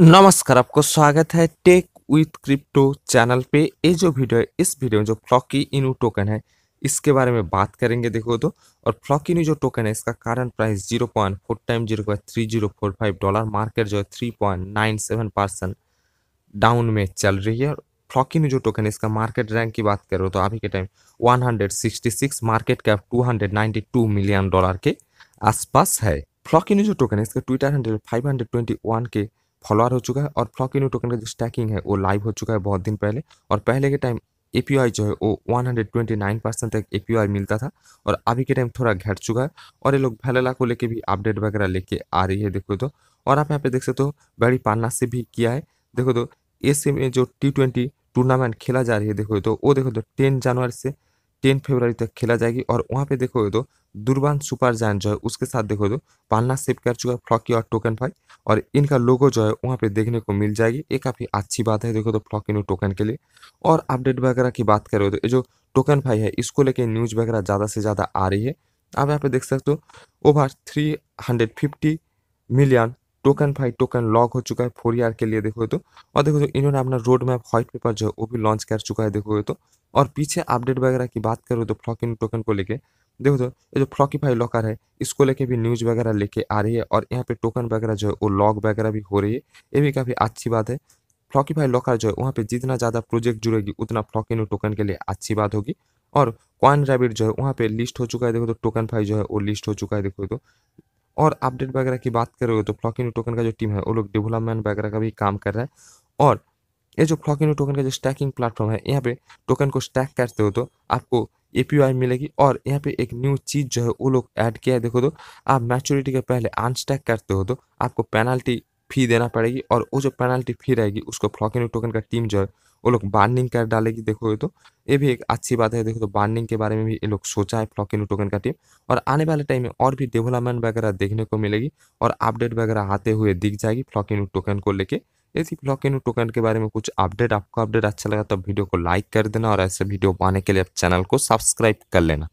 नमस्कार आपको स्वागत है टेक विथ क्रिप्टो चैनल पे ये जो वीडियो है इस वीडियो में जो फ्लॉकी इनू टोकन है इसके बारे में बात करेंगे देखो तो और फ्लॉकी इनू जो टोकन है इसका current price zero point four time zero point three zero four five dollar market जो है three point nine seven percent down में चल रही है और फ्लॉकी इनू जो टोकन है इसका मार्केट रैंक की बात करो तो अभी के time one hundred sixty six market cap two hundred ninety two million dollar के आसपास है फ्लॉकी इनू जो टोकन है इसका Twitter handle five hundred twenty one के फॉलोअर हो चुका है और फ्लॉक इन टोकन का जो स्टैकिंग है वो लाइव हो चुका है बहुत दिन पहले और पहले के टाइम ए जो है वो 129 परसेंट तक ए मिलता था और अभी के टाइम थोड़ा घट चुका है और ये लोग फैलला को लेके भी अपडेट वगैरह लेके आ रही है देखो तो और आप यहाँ पे देख सकते हो बड़ी पार्टनरशिप भी किया है देखो तो एस में जो टी ट्वेंटी टूर्नामेंट खेला जा रही है देखो तो वो देखो तो टेन जनवरी से टेन फेब्रवरी तक खेला जाएगी और वहाँ पे देखोगे तो दुर्बान सुपर जैन जो है उसके साथ देखो तो पालना सेव कर चुका है फ्लॉकी और टोकन फाइव और इनका लोगो जो है वहाँ पे देखने को मिल जाएगी ये काफ़ी अच्छी बात है देखो तो फ्लॉकिनो टोकन के लिए और अपडेट वगैरह की बात करो तो ये जो टोकन फाइव है इसको लेके न्यूज़ वगैरह ज़्यादा से ज़्यादा आ रही है आप यहाँ पे देख सकते हो over three hundred fifty million token भाई टोकन लॉक हो चुका है फोर ईयर के लिए देखो तो और देखो तो इन्होंने अपना रोड मैप व्हाइट पेपर जो है वो भी लॉन्च कर चुका है देखो तो और पीछे अपडेट वगैरह की बात करो तो फ्लॉकिन टोकन को लेके देखो तो ये जो फ्लॉकीफाई लॉकर है इसको लेके भी न्यूज़ वगैरह लेके आ रही है और यहाँ पे टोकन वगैरह जो है वो लॉक वगैरह भी हो रही है ये भी काफ़ी अच्छी बात है फ्लॉकीफाई लॉकर जो है वहाँ पे जितना ज़्यादा प्रोजेक्ट जुड़ेगी उतना फ्लॉकिन टोकन के लिए अच्छी बात होगी और कॉइन रैबिट जो है वहाँ पे लिस्ट हो चुका है देखो तो टोकन फाइव जो है वो लिस्ट हो चुका है देखो तो और अपडेट वगैरह की बात करोगे तो फ्लॉकिनो टोकन का जो टीम है वो लोग डेवलपमेंट वगैरह का भी काम कर रहे हैं और ये जो फ्लॉकिनो टोकन का जो स्टैकिंग प्लेटफॉर्म है यहाँ पे टोकन को स्टैक करते हो तो आपको ए मिलेगी और यहाँ पे एक न्यू चीज़ जो है वो लोग ऐड किया है देखो तो आप मैच्योरिटी के पहले अनस्टैक करते हो तो आपको पेनल्टी फी देना पड़ेगी और वो जो पेनल्टी फी रहेगी उसको फ्लॉकिनो टोकन का टीम जो है वो लोग बार्निंग कर डालेगी देखो ये तो ये भी एक अच्छी बात है देखो तो बार्निंग के बारे में भी ये लोग सोचा है फ्लॉकिन टोकन का टीम और आने वाले टाइम में और भी डेवलपमेंट वगैरह देखने को मिलेगी और अपडेट वगैरह आते हुए दिख जाएगी फ्लॉकिन टोकन को लेके यदि फ्लॉकिन टोकन के बारे में कुछ अपडेट आपको अपडेट अच्छा लगा तो वीडियो को लाइक कर देना और ऐसे वीडियो पाने के लिए आप चैनल को सब्सक्राइब कर लेना